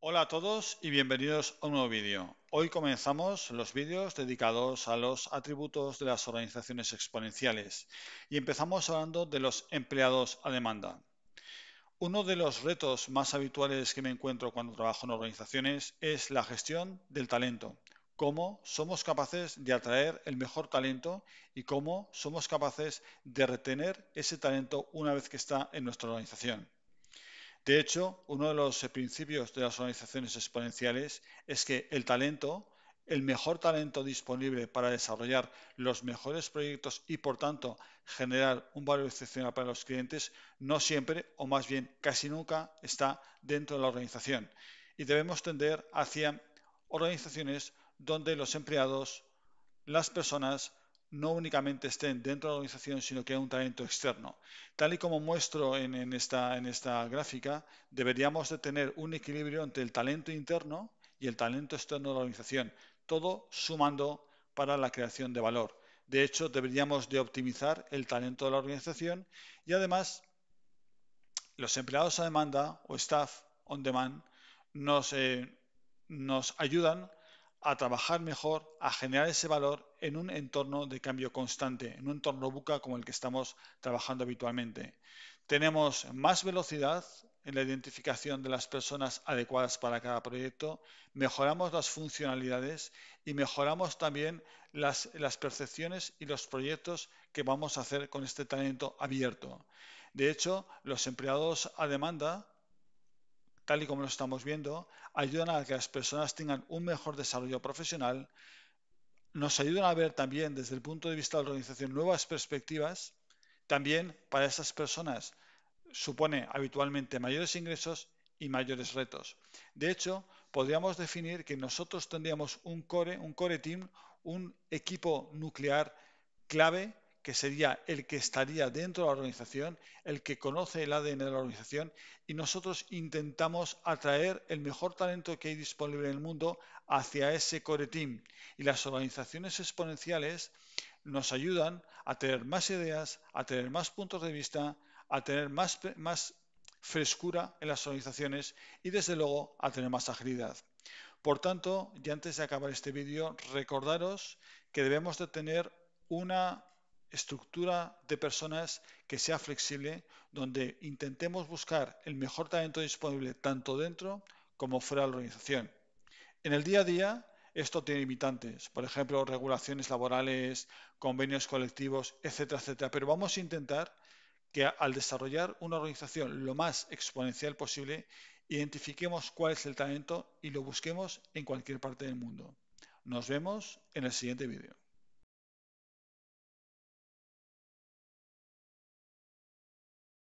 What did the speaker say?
Hola a todos y bienvenidos a un nuevo vídeo. Hoy comenzamos los vídeos dedicados a los atributos de las organizaciones exponenciales y empezamos hablando de los empleados a demanda. Uno de los retos más habituales que me encuentro cuando trabajo en organizaciones es la gestión del talento, cómo somos capaces de atraer el mejor talento y cómo somos capaces de retener ese talento una vez que está en nuestra organización. De hecho, uno de los eh, principios de las organizaciones exponenciales es que el talento, el mejor talento disponible para desarrollar los mejores proyectos y por tanto generar un valor excepcional para los clientes, no siempre o más bien casi nunca está dentro de la organización. Y debemos tender hacia organizaciones donde los empleados, las personas, no únicamente estén dentro de la organización, sino que hay un talento externo. Tal y como muestro en, esta, gráfica, deberíamos de tener un equilibrio entre el talento interno y el talento externo de la organización, todo sumando para la creación de valor. De hecho, deberíamos de optimizar el talento de la organización y además los empleados a demanda o staff on demand nos eh, ayudan a trabajar mejor, a generar ese valor en un entorno de cambio constante, en un entorno buca como el que estamos trabajando habitualmente. Tenemos más velocidad en la identificación de las personas adecuadas para cada proyecto, mejoramos las funcionalidades y mejoramos también las, las percepciones y los proyectos que vamos a hacer con este talento abierto. De hecho, los empleados a demanda tal y como lo estamos viendo, ayudan a que las personas tengan un mejor desarrollo profesional, nos ayudan a ver también desde el punto de vista de la organización nuevas perspectivas, también para esas personas supone habitualmente mayores ingresos y mayores retos. De hecho, podríamos definir que nosotros tendríamos un core, un core team, un equipo nuclear clave que sería el que estaría dentro de la organización, el que conoce el ADN de la organización, y nosotros intentamos atraer el mejor talento que hay disponible en el mundo hacia ese core team. Y las organizaciones exponenciales nos ayudan a tener más ideas, a tener más puntos de vista, a tener más, más frescura en las organizaciones y desde luego a tener más agilidad. Por tanto, ya antes de acabar este vídeo, recordaros que debemos de tener una estructura de personas que sea flexible, donde intentemos buscar el mejor talento disponible tanto dentro como fuera de la organización. En el día a día, esto tiene limitantes, por ejemplo, regulaciones laborales, convenios colectivos, etcétera, etcétera. Pero vamos a intentar que al desarrollar una organización lo más exponencial posible, identifiquemos cuál es el talento y lo busquemos en cualquier parte del mundo. Nos vemos en el siguiente vídeo.